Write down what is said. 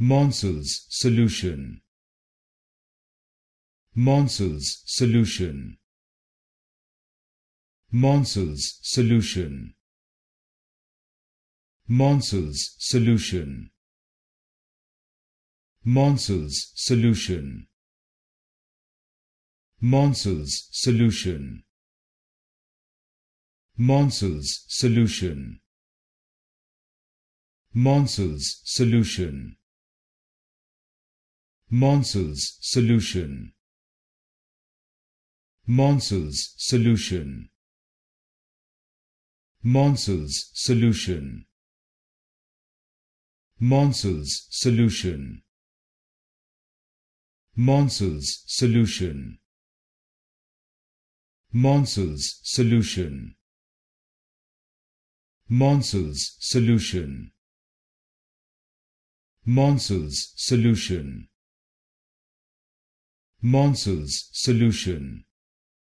Monsell's solution Monsell's solution Monsell's solution Monsell's solution Monsell's solution Monsell's solution Monsell's solution Monsell's solution Monsell's solution Monsell's solution Monsell's solution Monsell's solution Monsell's solution Monsell's solution Monsell's solution Monsell's solution Monsell's solution.